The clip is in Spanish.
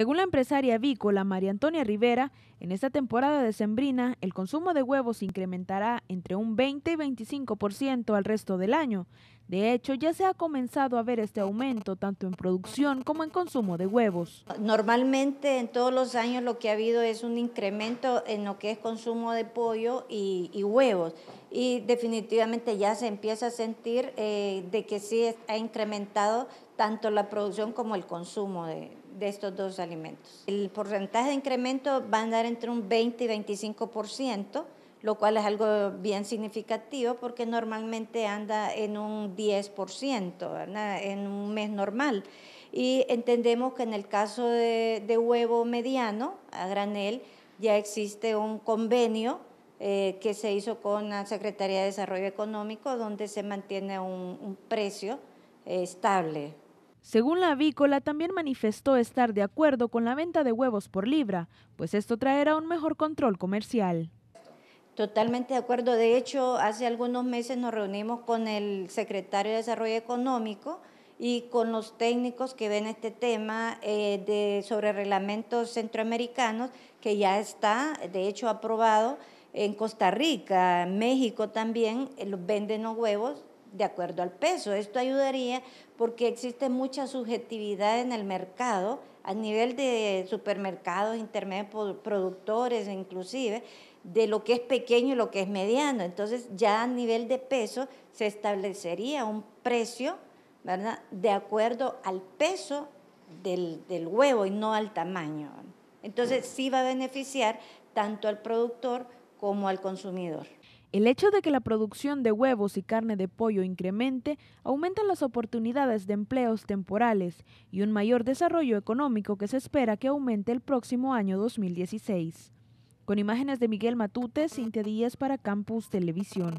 Según la empresaria avícola María Antonia Rivera, en esta temporada de sembrina el consumo de huevos incrementará entre un 20 y 25% al resto del año. De hecho, ya se ha comenzado a ver este aumento tanto en producción como en consumo de huevos. Normalmente en todos los años lo que ha habido es un incremento en lo que es consumo de pollo y, huevos y definitivamente ya se empieza a sentir eh, de que sí ha incrementado tanto la producción como el consumo de, estos dos alimentos. El porcentaje de incremento va a andar entre un 20 y 25 por ciento lo cual es algo bien significativo porque normalmente anda en un 10%, en un mes normal. Y entendemos que en el caso de, huevo mediano, a granel, ya existe un convenio eh, que se hizo con la Secretaría de Desarrollo Económico donde se mantiene un, precio eh, estable. Según la avícola, también manifestó estar de acuerdo con la venta de huevos por libra, pues esto traerá un mejor control comercial. Totalmente de acuerdo. De hecho, hace algunos meses nos reunimos con el secretario de Desarrollo Económico y con los técnicos que ven este tema eh, de, sobre reglamentos centroamericanos, que ya está, de hecho, aprobado en Costa Rica, México también, eh, los venden los huevos de acuerdo al peso. Esto ayudaría porque existe mucha subjetividad en el mercado a nivel de supermercados, intermedios, productores inclusive, de lo que es pequeño y lo que es mediano. Entonces ya a nivel de peso se establecería un precio ¿verdad? de acuerdo al peso del, del huevo y no al tamaño. Entonces sí va a beneficiar tanto al productor como al consumidor. El hecho de que la producción de huevos y carne de pollo incremente aumenta las oportunidades de empleos temporales y un mayor desarrollo económico que se espera que aumente el próximo año 2016. Con imágenes de Miguel Matute, Cintia Díaz para Campus Televisión.